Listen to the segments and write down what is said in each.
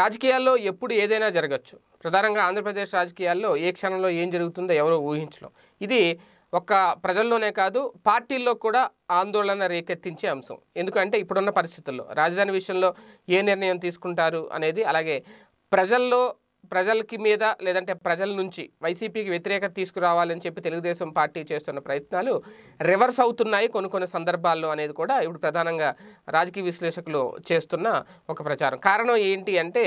రాజకీయాల్లో ఎప్పుడు ఏదైనా జరగచ్చు ప్రధానంగా ఆంధ్రప్రదేశ్ రాజకీయాల్లో ఏ క్షణంలో ఏం జరుగుతుందో ఎవరో ఊహించలేం ఇది ఒక ప్రజల్లోనే కాదు పార్టీల్లో కూడా ఆందోళన రేకెత్తించే అంశం ఎందుకంటే ఇప్పుడున్న పరిస్థితుల్లో రాజధాని విషయంలో ఏ నిర్ణయం తీసుకుంటారు అనేది అలాగే ప్రజల్లో ప్రజలకి మీద లేదంటే ప్రజల నుంచి వైసీపీకి వ్యతిరేకత తీసుకురావాలని చెప్పి తెలుగుదేశం పార్టీ చేస్తున్న ప్రయత్నాలు రివర్స్ అవుతున్నాయి కొన్ని కొన్ని సందర్భాల్లో అనేది కూడా ఇప్పుడు ప్రధానంగా రాజకీయ విశ్లేషకులు చేస్తున్న ఒక ప్రచారం కారణం ఏంటి అంటే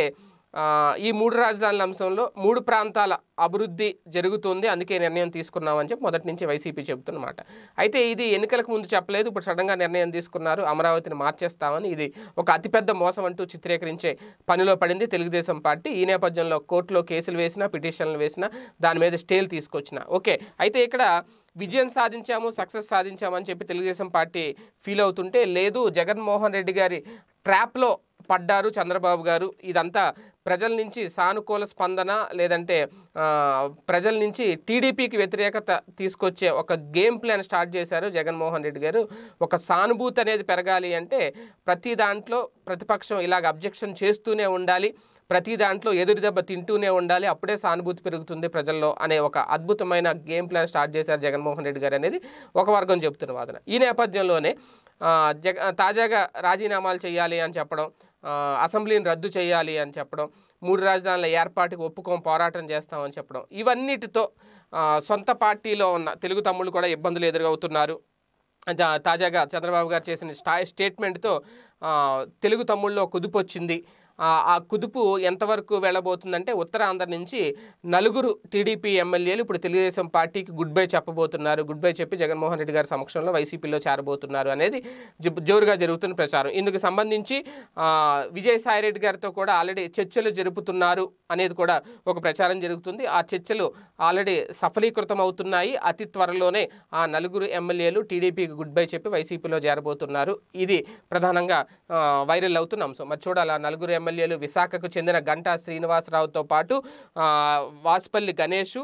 ఈ మూడు రాజధానుల అంశంలో మూడు ప్రాంతాల అభివృద్ధి జరుగుతుంది అందుకే నిర్ణయం తీసుకున్నామని చెప్పి మొదటి నుంచి వైసీపీ చెబుతున్నమాట అయితే ఇది ఎన్నికలకు ముందు చెప్పలేదు ఇప్పుడు సడన్గా నిర్ణయం తీసుకున్నారు అమరావతిని మార్చేస్తామని ఇది ఒక అతిపెద్ద మోసం అంటూ చిత్రీకరించే పనిలో పడింది తెలుగుదేశం పార్టీ ఈ నేపథ్యంలో కోర్టులో కేసులు వేసినా పిటిషన్లు వేసినా దాని మీద స్టేలు తీసుకొచ్చిన ఓకే అయితే ఇక్కడ విజయం సాధించాము సక్సెస్ సాధించామని చెప్పి తెలుగుదేశం పార్టీ ఫీల్ అవుతుంటే లేదు జగన్మోహన్ రెడ్డి గారి ట్రాప్లో పడ్డారు చంద్రబాబు గారు ఇదంతా ప్రజల నుంచి సానుకూల స్పందన లేదంటే ప్రజల నుంచి టీడీపీకి వ్యతిరేకత తీసుకొచ్చే ఒక గేమ్ ప్లాన్ స్టార్ట్ చేశారు జగన్మోహన్ రెడ్డి గారు ఒక సానుభూతి అనేది పెరగాలి అంటే ప్రతి దాంట్లో ప్రతిపక్షం ఇలాగ అబ్జెక్షన్ చేస్తూనే ఉండాలి ప్రతి దాంట్లో ఎదురు దెబ్బ తింటూనే ఉండాలి అప్పుడే సానుభూతి పెరుగుతుంది ప్రజల్లో అనే ఒక అద్భుతమైన గేమ్ ప్లాన్ స్టార్ట్ చేశారు జగన్మోహన్ రెడ్డి గారు అనేది ఒక వర్గం చెబుతున్న వాదన ఈ నేపథ్యంలోనే జగ తాజాగా రాజీనామాలు చేయాలి అని చెప్పడం అసెంబ్లీని రద్దు చేయాలి అని చెప్పడం మూడు రాజధానుల ఏర్పాటుకు ఒప్పుకోం పోరాటం చేస్తామని చెప్పడం ఇవన్నిటితో సొంత పార్టీలో ఉన్న తెలుగు తమ్ముళ్ళు కూడా ఇబ్బందులు ఎదురవుతున్నారు తాజాగా చంద్రబాబు గారు చేసిన స్టా స్టేట్మెంట్తో తెలుగు తమ్ముళ్ళలో కుదుపు వచ్చింది ఆ కుదుపు ఎంతవరకు వెళ్ళబోతుందంటే ఉత్తరాంధ్ర నుంచి నలుగురు టీడీపీ ఎమ్మెల్యేలు ఇప్పుడు తెలుగుదేశం పార్టీకి గుడ్ బై చెప్పబోతున్నారు గుడ్ బై చెప్పి జగన్మోహన్ రెడ్డి గారి సమక్షంలో వైసీపీలో చేరబోతున్నారు అనేది జోరుగా జరుగుతున్న ప్రచారం ఇందుకు సంబంధించి విజయసాయిరెడ్డి గారితో కూడా ఆల్రెడీ చర్చలు జరుపుతున్నారు అనేది కూడా ఒక ప్రచారం జరుగుతుంది ఆ చర్చలు ఆల్రెడీ సఫలీకృతం అవుతున్నాయి అతి త్వరలోనే ఆ నలుగురు ఎమ్మెల్యేలు టీడీపీకి గుడ్ బై చెప్పి వైసీపీలో చేరబోతున్నారు ఇది ప్రధానంగా వైరల్ అవుతున్న అంశం మరి చూడాలి ఆ నలుగురు ఎమ్మెల్యేలు విశాఖకు చెందిన గంటా శ్రీనివాసరావుతో పాటు వాసుపల్లి గణేష్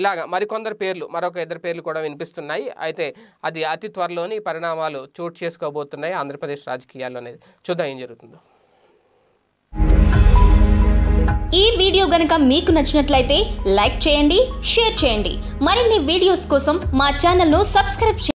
ఇలాగ మరికొందరు పేర్లు మరొక ఇద్దరు పేర్లు కూడా వినిపిస్తున్నాయి అయితే అది అతి త్వరలోని పరిణామాలు చోటు చేసుకోబోతున్నాయి ఆంధ్రప్రదేశ్ రాజకీయాల్లో అనేది చూద్దాం ఏం జరుగుతుందో ఈ వీడియో గనుక మీకు నచ్చినట్లయితే లైక్ చేయండి షేర్ చేయండి మరిన్ని వీడియోస్ కోసం మా ఛానల్ను సబ్స్క్రైబ్ చేయండి